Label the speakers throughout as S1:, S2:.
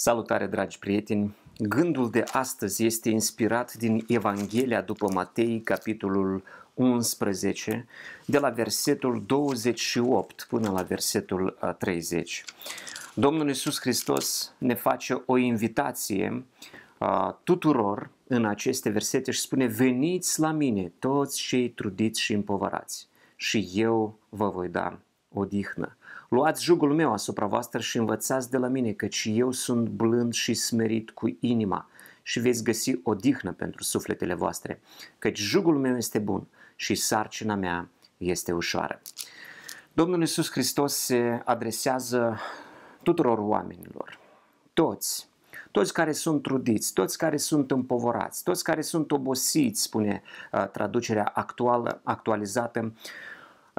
S1: Salutare, dragi prieteni! Gândul de astăzi este inspirat din Evanghelia după Matei, capitolul 11, de la versetul 28 până la versetul 30. Domnul Iisus Hristos ne face o invitație tuturor în aceste versete și spune Veniți la mine, toți cei trudiți și împovărați, și eu vă voi da odihnă. Luați jugul meu asupra voastră și învățați de la mine, căci eu sunt blând și smerit cu inima și veți găsi o dihnă pentru sufletele voastre, căci jugul meu este bun și sarcina mea este ușoară. Domnul Iisus Hristos se adresează tuturor oamenilor, toți, toți care sunt trudiți, toți care sunt împovorați, toți care sunt obosiți, spune uh, traducerea actuală, actualizată, uh,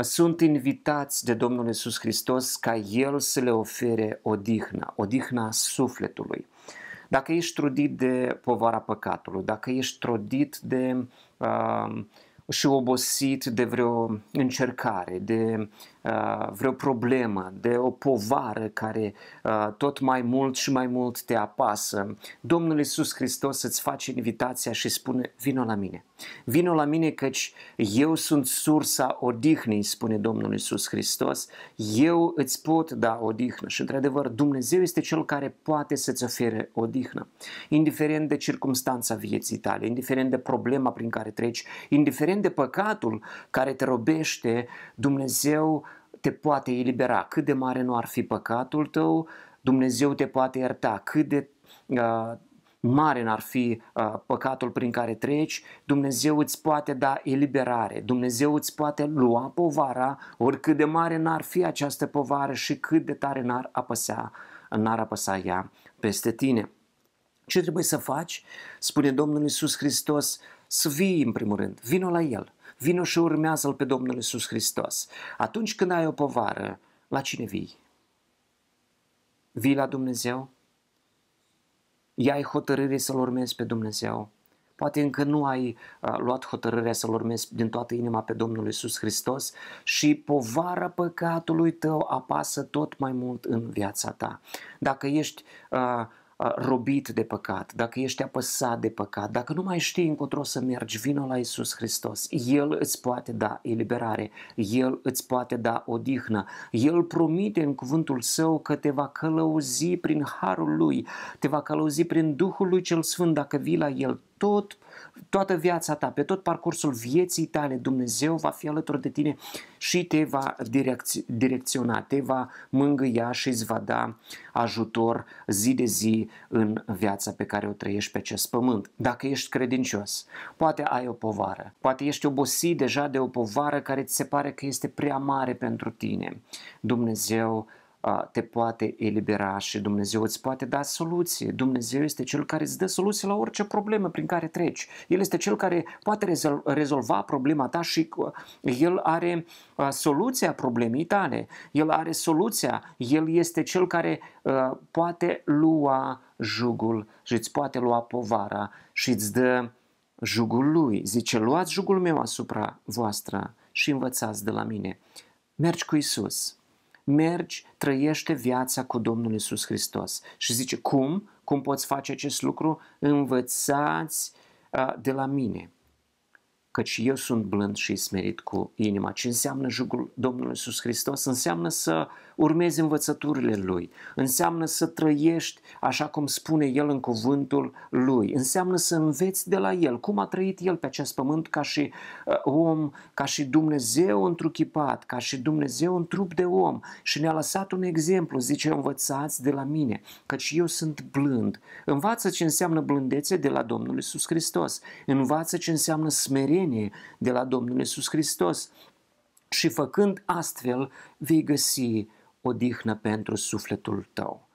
S1: sunt invitați de Domnul Isus Hristos ca El să le ofere odihna, odihna sufletului. Dacă ești trudit de povara păcatului, dacă ești trudit de uh, și obosit de vreo încercare, de Uh, vreo problemă, de o povară care uh, tot mai mult și mai mult te apasă, Domnul Isus Hristos îți face invitația și spune, vino la mine. Vino la mine căci eu sunt sursa odihnei, spune Domnul Isus Hristos, eu îți pot da odihnă. Și într-adevăr, Dumnezeu este Cel care poate să-ți ofere odihnă. Indiferent de circunstanța vieții tale, indiferent de problema prin care treci, indiferent de păcatul care te robește, Dumnezeu te poate elibera, cât de mare nu ar fi păcatul tău, Dumnezeu te poate ierta, cât de uh, mare n-ar fi uh, păcatul prin care treci, Dumnezeu îți poate da eliberare, Dumnezeu îți poate lua povara, oricât de mare n-ar fi această povară și cât de tare n-ar apăsa, n-ar apăsa ea peste tine. Ce trebuie să faci? Spune Domnul Iisus Hristos, să vii în primul rând, vino la El, vino și urmează-L pe Domnul Iisus Hristos. Atunci când ai o povară, la cine vii? Vii la Dumnezeu? Iai hotărâre să-L urmezi pe Dumnezeu? Poate încă nu ai uh, luat hotărârea să-L urmezi din toată inima pe Domnul Iisus Hristos și povara păcatului tău apasă tot mai mult în viața ta. Dacă ești uh, robit de păcat, dacă ești apăsat de păcat, dacă nu mai știi încotro să mergi, vină la Isus Hristos. El îți poate da eliberare, El îți poate da odihnă, El promite în cuvântul Său că te va călăuzi prin harul Lui, te va călăuzi prin Duhul Lui cel Sfânt dacă vii la El, tot, toată viața ta, pe tot parcursul vieții tale, Dumnezeu va fi alături de tine și te va direcționa, te va mângâia și îți va da ajutor zi de zi în viața pe care o trăiești pe acest pământ. Dacă ești credincios, poate ai o povară, poate ești obosit deja de o povară care ți se pare că este prea mare pentru tine. Dumnezeu te poate elibera și Dumnezeu îți poate da soluție. Dumnezeu este cel care îți dă soluții la orice problemă prin care treci. El este cel care poate rezolva problema ta și uh, el are uh, soluția problemei tale. El are soluția. El este cel care uh, poate lua jugul și îți poate lua povara și îți dă jugul lui. Zice, luați jugul meu asupra voastră și învățați de la mine. Mergi cu Isus mergi, trăiește viața cu Domnul Isus Hristos. Și zice, cum? Cum poți face acest lucru? Învățați de la mine căci eu sunt blând și smerit cu inima. Ce înseamnă jugul Domnului Iisus Hristos? Înseamnă să urmezi învățăturile Lui. Înseamnă să trăiești așa cum spune El în cuvântul Lui. Înseamnă să înveți de la El cum a trăit El pe acest pământ ca și uh, om, ca și Dumnezeu întruchipat, ca și Dumnezeu în trup de om. Și ne-a lăsat un exemplu, zice, învățați de la mine, căci eu sunt blând. Învață ce înseamnă blândețe de la Domnul Isus Hristos. Învață ce înseamnă smerenie de la Domnul Isus Hristos. Și făcând astfel, vei găsi odihnă pentru sufletul tău.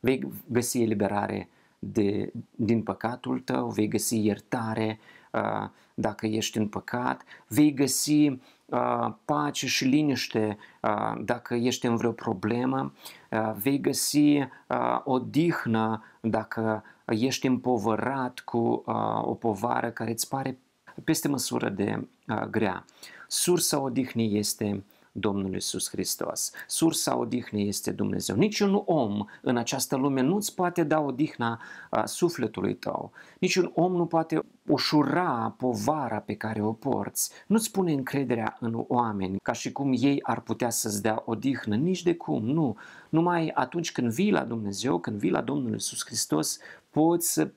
S1: Vei găsi eliberare de, din păcatul tău, vei găsi iertare uh, dacă ești în păcat, vei găsi uh, pace și liniște uh, dacă ești în vreo problemă, uh, vei găsi uh, odihnă dacă ești împovărat cu uh, o povară care îți pare peste măsură de uh, grea. Sursa odihnii este Domnul Isus Hristos. Sursa odihnei este Dumnezeu. Niciun om în această lume nu-ți poate da odihna a sufletului tău. Niciun om nu poate ușura povara pe care o porți. Nu-ți pune încrederea în oameni, ca și cum ei ar putea să-ți dea odihnă, nici de cum, nu. Numai atunci când vii la Dumnezeu, când vii la Domnul Isus Hristos, poți să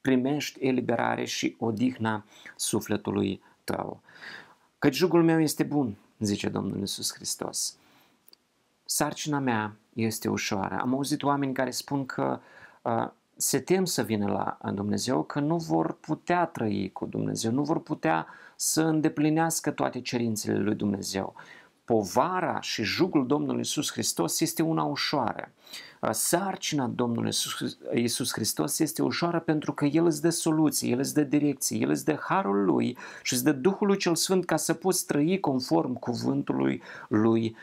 S1: primești eliberare și odihna sufletului tău. Căci jugul meu este bun, zice Domnul Iisus Hristos. Sarcina mea este ușoară. Am auzit oameni care spun că uh, se tem să vină la Dumnezeu, că nu vor putea trăi cu Dumnezeu, nu vor putea să îndeplinească toate cerințele lui Dumnezeu. Uh, povara și jugul Domnului Isus Hristos este una ușoară. Sarcina Domnului Isus Hristos este ușoară pentru că El îți dă soluții, El îți dă direcții, El îți dă harul Lui și îți dă Duhul Lui cel Sfânt ca să poți trăi conform cuvântului Lui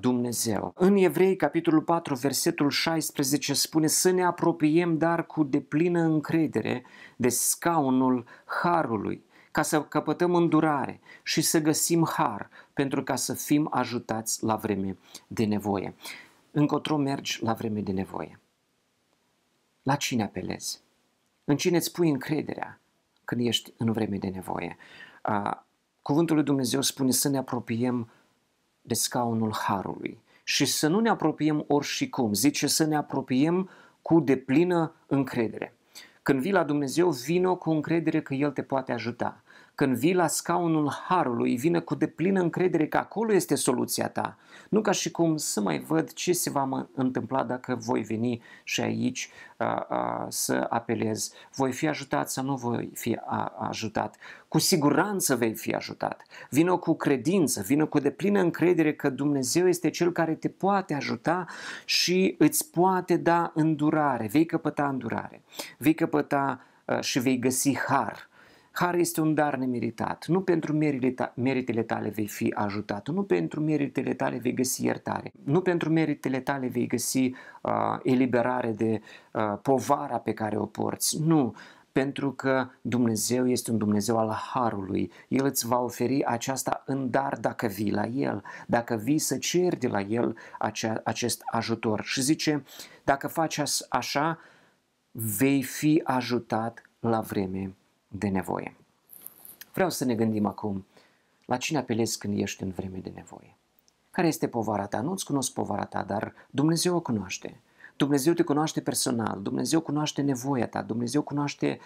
S1: Dumnezeu. În Evrei, capitolul 4, versetul 16 spune să ne apropiem dar cu deplină încredere de scaunul harului ca să căpătăm îndurare și să găsim har pentru ca să fim ajutați la vreme de nevoie. Încotro mergi la vreme de nevoie. La cine apelezi? În cine îți pui încrederea când ești în vreme de nevoie? Cuvântul lui Dumnezeu spune să ne apropiem de scaunul harului și să nu ne apropiem oricum. Zice să ne apropiem cu deplină încredere. Când vii la Dumnezeu, vino cu încredere că El te poate ajuta. Când vii la scaunul harului, vină cu deplină încredere că acolo este soluția ta. Nu ca și cum să mai văd ce se va întâmpla dacă voi veni și aici a, a, să apelez. Voi fi ajutat sau nu voi fi a, ajutat. Cu siguranță vei fi ajutat. Vină cu credință, vină cu deplină încredere că Dumnezeu este cel care te poate ajuta și îți poate da îndurare. Vei căpăta îndurare. Vei căpăta și vei găsi har Har este un dar nemeritat. Nu pentru meritele tale vei fi ajutat, nu pentru meritele tale vei găsi iertare, nu pentru meritele tale vei găsi uh, eliberare de uh, povara pe care o porți. Nu, pentru că Dumnezeu este un Dumnezeu al harului. El îți va oferi aceasta în dar dacă vii la El, dacă vii să ceri de la El acea, acest ajutor. Și zice, dacă faci așa, vei fi ajutat la vreme de nevoie. Vreau să ne gândim acum la cine apelezi când ești în vreme de nevoie. Care este povara ta? Nu-ți cunosc povara ta, dar Dumnezeu o cunoaște. Dumnezeu te cunoaște personal, Dumnezeu cunoaște nevoia ta, Dumnezeu cunoaște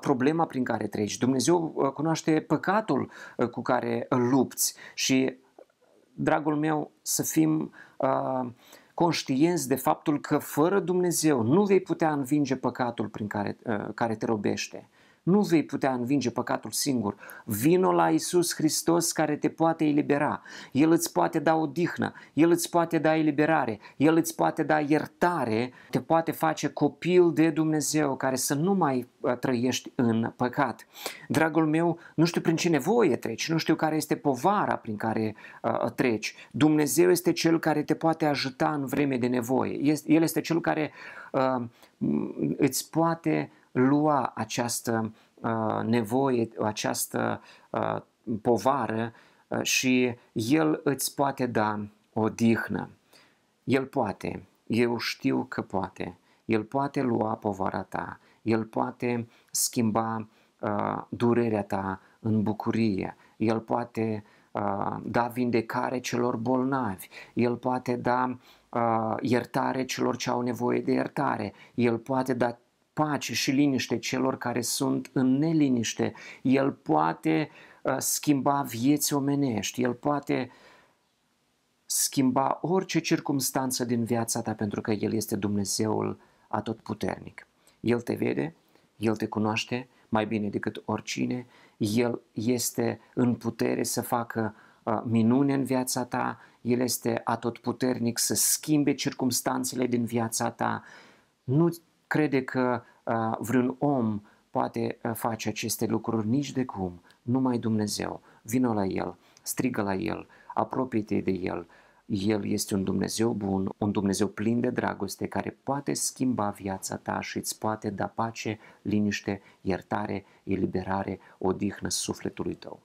S1: problema prin care treci, Dumnezeu cunoaște păcatul cu care îl lupți și, dragul meu, să fim uh, conștienți de faptul că fără Dumnezeu nu vei putea învinge păcatul prin care, uh, care te robește. Nu vei putea învinge păcatul singur. Vino la Isus Hristos care te poate elibera. El îți poate da odihnă, El îți poate da eliberare, El îți poate da iertare, te poate face copil de Dumnezeu care să nu mai uh, trăiești în păcat. Dragul meu, nu știu prin ce nevoie treci, nu știu care este povara prin care uh, uh treci. Dumnezeu este cel care te poate ajuta în vreme de nevoie. El este cel care uh, îți poate lua această uh, nevoie, această uh, povară uh, și El îți poate da o dihnă. El poate, eu știu că poate. El poate lua povara ta, El poate schimba uh, durerea ta în bucurie, El poate uh, da vindecare celor bolnavi, El poate da uh, iertare celor ce au nevoie de iertare, El poate da pace și liniște celor care sunt în neliniște. El poate uh, schimba vieți omenești, El poate schimba orice circumstanță din viața ta pentru că El este Dumnezeul atotputernic. El te vede, El te cunoaște mai bine decât oricine, El este în putere să facă uh, minune în viața ta, El este atotputernic să schimbe circumstanțele din viața ta. Nu crede că uh, vreun om poate uh, face aceste lucruri nici de cum, numai Dumnezeu. Vină la El, strigă la El, apropie-te de El. El este un Dumnezeu bun, un Dumnezeu plin de dragoste care poate schimba viața ta și îți poate da pace, liniște, iertare, eliberare, odihnă sufletului tău.